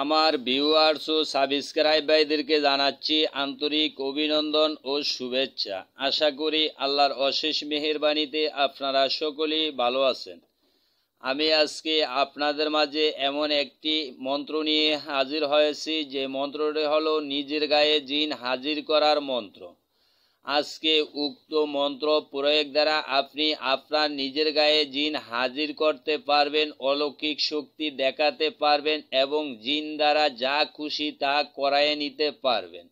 আমার ভিউয়ার্স ও সাবস্ক্রাইবারদেরকে জানাচ্ছি আন্তরিক অভিনন্দন ও শুভেচ্ছা আশা করি আল্লাহর অশেষ মেহরবানিতে আপনারা সকলেই ভালো আছেন আমি আজকে আপনাদের মাঝে এমন একটি মন্ত্র নিয়ে হাজির হয়েছি যে মন্ত্রটি হলো নিজের গায়ে জিন হাজির করার মন্ত্র আজকে উক্ত মন্ত্র প্রয়োগ দ্বারা আপনি আপনার নিজের গায়ে জিন হাজির করতে পারবেন অলৌকিক শক্তি দেখাতে পারবেন এবং জিন দ্বারা যা খুশি তা করায় নিতে পারবেন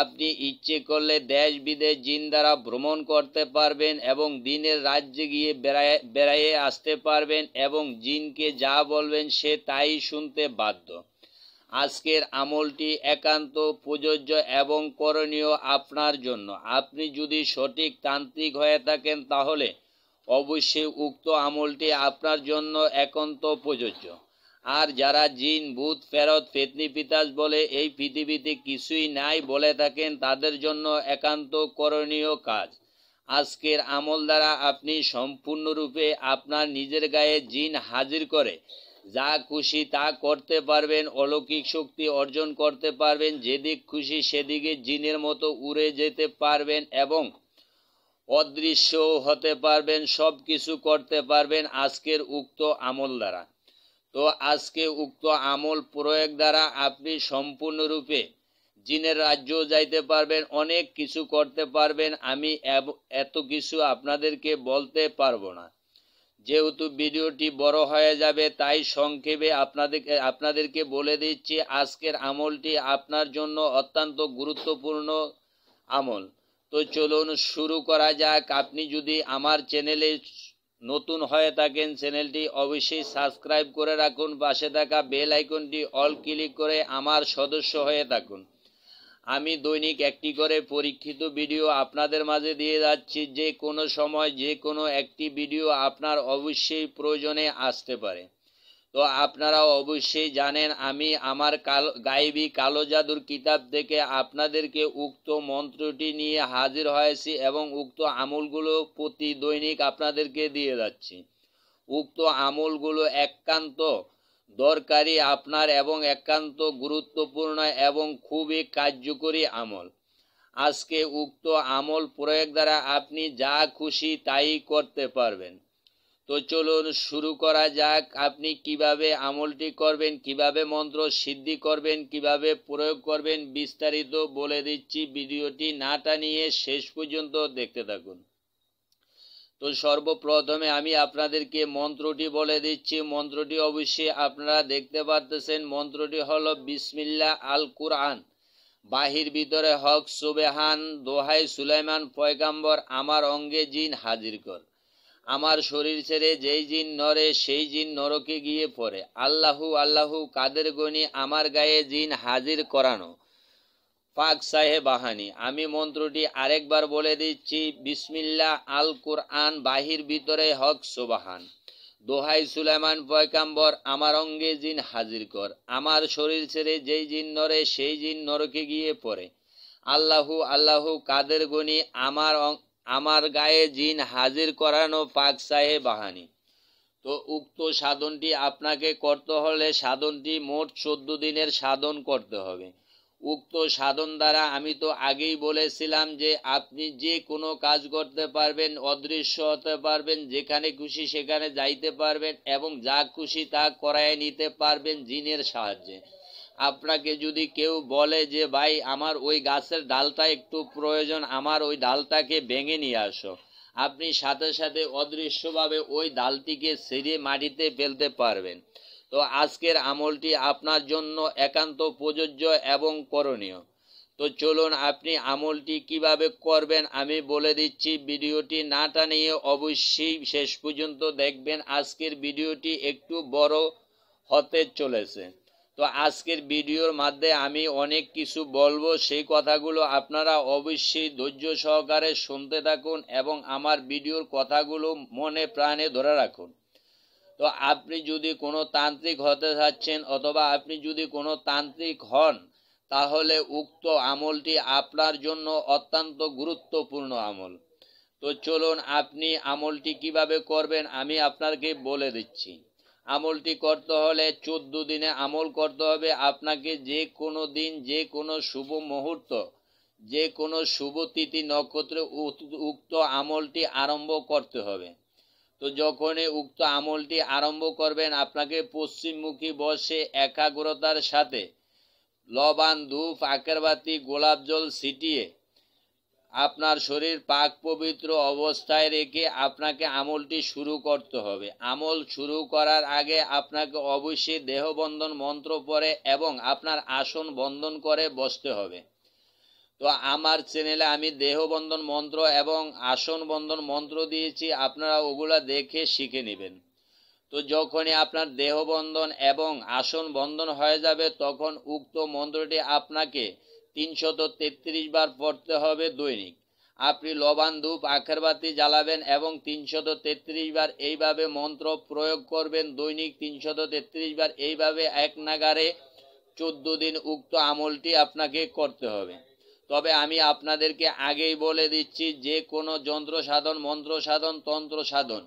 আপনি ইচ্ছে করলে দেশ বিদেশ জিন দ্বারা ভ্রমণ করতে পারবেন এবং দিনের রাজ্যে গিয়ে বেড়ায় বেড়াইয়ে আসতে পারবেন এবং জিনকে যা বলবেন সে তাই শুনতে বাধ্য আজকের আমলটি একান্ত প্রযোজ্য এবং করণীয় আপনার জন্য আপনি যদি সঠিক তান্ত্রিক হয়ে থাকেন তাহলে অবশ্যই উক্ত আমলটি আপনার জন্য একান্ত প্রযোজ্য আর যারা জিন ভূত ফেরত ফেতনি পিতাস বলে এই পৃথিবীতে কিছুই নাই বলে থাকেন তাদের জন্য একান্ত করণীয় কাজ আজকের আমল দ্বারা আপনি সম্পূর্ণরূপে আপনার নিজের গায়ে জিন হাজির করে যা খুশি তা করতে পারবেন অলৌকিক শক্তি অর্জন করতে পারবেন যেদিক খুশি সেদিকে জিনের মতো উড়ে যেতে পারবেন এবং অদৃশ্য হতে পারবেন সব কিছু করতে পারবেন আজকের উক্ত আমল দ্বারা তো আজকে উক্ত আমল প্রয়োগ দ্বারা আপনি সম্পূর্ণরূপে জিনের রাজ্য যাইতে পারবেন অনেক কিছু করতে পারবেন আমি এত কিছু আপনাদেরকে বলতে পারবো না যেহেতু ভিডিওটি বড় হয়ে যাবে তাই সংক্ষেপে আপনাদেরকে আপনাদেরকে বলে দিচ্ছি আজকের আমলটি আপনার জন্য অত্যন্ত গুরুত্বপূর্ণ আমল তো চলুন শুরু করা যাক আপনি যদি আমার চ্যানেলে নতুন হয়ে থাকেন চ্যানেলটি অবশ্যই সাবস্ক্রাইব করে রাখুন পাশে থাকা বেল আইকনটি অল ক্লিক করে আমার সদস্য হয়ে থাকুন আমি দৈনিক একটি করে পরীক্ষিত ভিডিও আপনাদের মাঝে দিয়ে যাচ্ছি যে কোনো সময় যে কোনো একটি ভিডিও আপনার অবশ্যই প্রয়োজনে আসতে পারে তো আপনারা অবশ্যই জানেন আমি আমার কাল গাইবি কালো জাদুর কিতাব থেকে আপনাদেরকে উক্ত মন্ত্রটি নিয়ে হাজির হয়েছি এবং উক্ত আমলগুলো প্রতি দৈনিক আপনাদেরকে দিয়ে যাচ্ছি উক্ত আমলগুলো একান্ত দরকারি আপনার এবং একান্ত গুরুত্বপূর্ণ এবং খুবই কার্যকরী আমল আজকে উক্ত আমল প্রয়োগ দ্বারা আপনি যা খুশি তাই করতে পারবেন তো চলুন শুরু করা যাক আপনি কিভাবে আমলটি করবেন কিভাবে মন্ত্র সিদ্ধি করবেন কিভাবে প্রয়োগ করবেন বিস্তারিত বলে দিচ্ছি ভিডিওটি না টানিয়ে শেষ পর্যন্ত দেখতে থাকুন তো সর্বপ্রথমে আমি আপনাদেরকে মন্ত্রটি বলে দিচ্ছি মন্ত্রটি অবশ্যই আপনারা দেখতে পাচ্ছেন মন্ত্রটি হল বিসমিল্লা আল কুরআন বাহির ভিতরে হক সুবেহান দোহাই সুলাইমান পয়গাম্বর আমার অঙ্গে জিন হাজির কর আমার শরীর ছেড়ে যেই জিন নরে সেই জিন নরকে গিয়ে পড়ে আল্লাহু আল্লাহু কাদের গণি আমার গায়ে জিন হাজির করানো পাক বাহানি আমি মন্ত্রটি আরেকবার বলে দিচ্ছি বিসমিল্লা আল কুরআন বাহির ভিতরে হক সুবাহান দোহাই সুলাইমান পয়কাম্বর আমার অঙ্গে জিন হাজির কর আমার শরীর ছেড়ে যেই জিন নরে সেই জিন নরকে গিয়ে পড়ে আল্লাহু আল্লাহু কাদের গুনি আমার আমার গায়ে জিন হাজির করানো পাক সাহে বাহানি তো উক্ত সাধনটি আপনাকে করতে হলে সাধনটি মোট চোদ্দ দিনের সাধন করতে হবে উক্ত সাধন দ্বারা আমি তো আগেই বলেছিলাম যে আপনি যে কোনো কাজ করতে পারবেন অদৃশ্য হতে পারবেন যেখানে খুশি সেখানে যাইতে পারবেন এবং যা খুশি তা করায় নিতে পারবেন জিনের সাহায্যে আপনাকে যদি কেউ বলে যে ভাই আমার ওই গাছের ডালটা একটু প্রয়োজন আমার ওই ডালটাকে ভেঙে নিয়ে আসো আপনি সাথে সাথে অদৃশ্যভাবে ওই ডালটিকে ছেড়ে মাটিতে ফেলতে পারবেন তো আজকের আমলটি আপনার জন্য একান্ত প্রযোজ্য এবং করণীয় তো চলুন আপনি আমলটি কিভাবে করবেন আমি বলে দিচ্ছি ভিডিওটি না টানিয়ে অবশ্যই শেষ পর্যন্ত দেখবেন আজকের ভিডিওটি একটু বড় হতে চলেছে তো আজকের ভিডিওর মাধ্যমে আমি অনেক কিছু বলবো সেই কথাগুলো আপনারা অবশ্যই ধৈর্য সহকারে শুনতে থাকুন এবং আমার ভিডিওর কথাগুলো মনে প্রাণে ধরে রাখুন তো আপনি যদি কোনো তান্ত্রিক হতে চাচ্ছেন অথবা আপনি যদি কোনো তান্ত্রিক হন তাহলে উক্ত আমলটি আপনার জন্য অত্যন্ত গুরুত্বপূর্ণ আমল তো চলুন আপনি আমলটি কিভাবে করবেন আমি আপনাকে বলে দিচ্ছি আমলটি করতে হলে চোদ্দ দিনে আমল করতে হবে আপনাকে যে কোনো দিন যে কোনো শুভ মুহূর্ত যে কোনো শুভ তিথি নক্ষত্রে উক্ত আমলটি আরম্ভ করতে হবে তো যখনই উক্ত আমলটি আরম্ভ করবেন আপনাকে পশ্চিমমুখী বসে একাগ্রতার সাথে লবান ধূপ আকেরবাতি গোলাপ জল ছিটিয়ে আপনার শরীর পাক পবিত্র অবস্থায় রেখে আপনাকে আমলটি শুরু করতে হবে আমল শুরু করার আগে আপনাকে অবশ্যই দেহবন্ধন মন্ত্র পরে এবং আপনার আসন বন্ধন করে বসতে হবে তো আমার চ্যানেলে আমি দেহবন্ধন মন্ত্র এবং আসন বন্ধন মন্ত্র দিয়েছি আপনারা ওগুলা দেখে শিখে নেবেন তো যখনই আপনার দেহবন্ধন এবং আসন বন্ধন হয়ে যাবে তখন উক্ত মন্ত্রটি আপনাকে তিনশত তেত্রিশ বার পড়তে হবে দৈনিক আপনি লবণ ধূপ আখেরবাতি জ্বালাবেন এবং তিনশত তেত্রিশ বার এইভাবে মন্ত্র প্রয়োগ করবেন দৈনিক তিনশত তেত্রিশ বার এইভাবে এক নাগারে চোদ্দ দিন উক্ত আমলটি আপনাকে করতে হবে তবে আমি আপনাদেরকে আগেই বলে দিচ্ছি যে কোনো যন্ত্র সাধন মন্ত্র সাধন তন্ত্র সাধন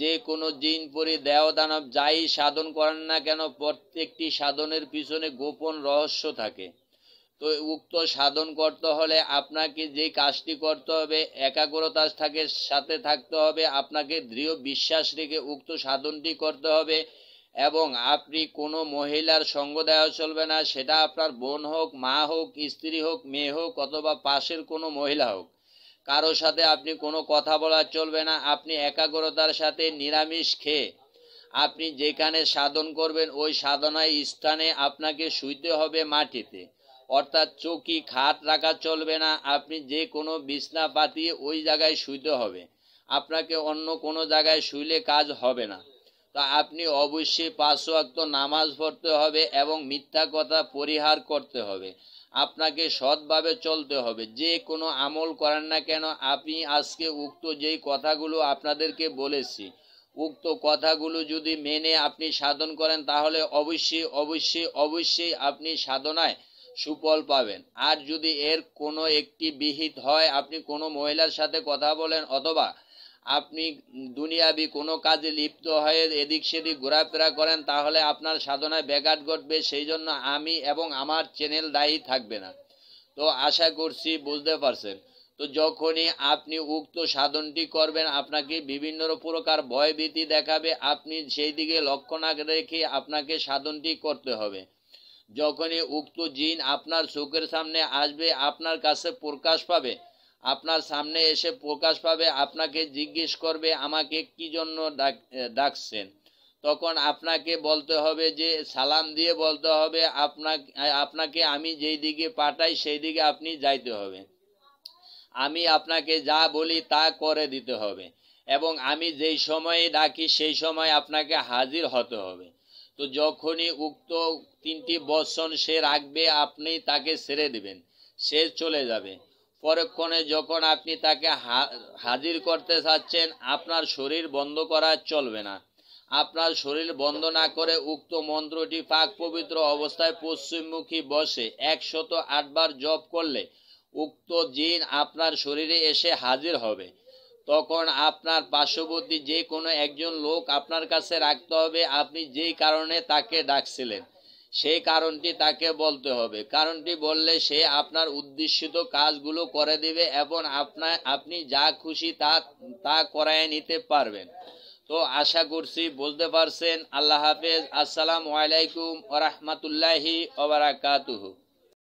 যে কোনো জিন পরি দেওদানব যাই সাধন করেন না কেন প্রত্যেকটি সাধনের পিছনে গোপন রহস্য থাকে তো উক্ত সাধন করতে হলে আপনাকে যে কাজটি করতে হবে একাগ্রতার থাকে সাথে থাকতে হবে আপনাকে দৃঢ় বিশ্বাস রেখে উক্ত সাধনটি করতে হবে এবং আপনি কোনো মহিলার সঙ্গ দেওয়া চলবে না সেটা আপনার বোন হোক মা হোক স্ত্রী হোক মেয়ে হোক অথবা পাশের কোনো মহিলা হোক কারোর সাথে আপনি কোনো কথা বলা চলবে না আপনি একাগ্রতার সাথে নিরামিষ খেয়ে আপনি যেখানে সাধন করবেন ওই সাধনায় স্থানে আপনাকে শুইতে হবে মাটিতে অর্থাৎ চৌকি খাট রাখা চলবে না আপনি যে কোনো বিছনা পাতিয়ে ওই জায়গায় শুইতে হবে আপনাকে অন্য কোনো জায়গায় শুইলে কাজ হবে না তা আপনি অবশ্যই পাঁচ নামাজ পড়তে হবে এবং মিথ্যা কথা পরিহার করতে হবে আপনাকে সৎভাবে চলতে হবে যে কোনো আমল করেন না কেন আপনি আজকে উক্ত যেই কথাগুলো আপনাদেরকে বলেছি উক্ত কথাগুলো যদি মেনে আপনি সাধন করেন তাহলে অবশ্যই অবশ্যই অবশ্যই আপনি সাধনায় সুফল পাবেন আর যদি এর কোনো একটি বিহিত হয় আপনি কোনো মহিলার সাথে কথা বলেন অথবা আপনি দুনিয়াবি কোনো কাজে লিপ্ত হয়ে এদিক সেদিক ঘোরাফেরা করেন তাহলে আপনার সাধনায় ব্যাঘাত ঘটবে সেই জন্য আমি এবং আমার চ্যানেল দায়ী থাকবে না তো আশা করছি বুঝতে পারছেন তো যখনই আপনি উক্ত সাধনটি করবেন আপনাকে বিভিন্ন প্রকার ভয়ভীতি দেখাবে আপনি সেই দিকে লক্ষ্য না রেখে আপনাকে সাধনটি করতে হবে যখনই উক্ত জিন আপনার চোখের সামনে আসবে আপনার কাছে প্রকাশ পাবে আপনার সামনে এসে প্রকাশ পাবে আপনাকে জিজ্ঞেস করবে আমাকে কি জন্য ডাক ডাকছেন তখন আপনাকে বলতে হবে যে সালাম দিয়ে বলতে হবে আপনাকে আপনাকে আমি যেই দিকে পাঠাই সেই দিকে আপনি যাইতে হবে আমি আপনাকে যা বলি তা করে দিতে হবে এবং আমি যেই সময়ে ডাকি সেই সময় আপনাকে হাজির হতে হবে তো যখনই উক্ত তিনটি বচন সে রাখবে আপনি তাকে ছেড়ে দেবেন সে চলে যাবে পরক্ষণে যখন আপনি তাকে হাজির করতে চাচ্ছেন আপনার শরীর বন্ধ করা চলবে না আপনার শরীর বন্ধ না করে উক্ত মন্ত্রটি পাক পবিত্র অবস্থায় পশ্চিমমুখী বসে একশত আটবার জপ করলে উক্ত জিন আপনার শরীরে এসে হাজির হবে তখন আপনার পার্শ্ববর্তী যে কোনো একজন লোক আপনার কাছে রাখতে হবে আপনি যেই কারণে তাকে ডাকছিলেন সেই কারণটি তাকে বলতে হবে কারণটি বললে সে আপনার উদ্দেশিত কাজগুলো করে দেবে এবং আপনার আপনি যা খুশি তা তা করায় নিতে পারবেন তো আশা করছি বুঝতে পারছেন আল্লাহ হাফেজ আসসালামু আলাইকুম ওরহমতুল্লাহি ওবরাকাতুহু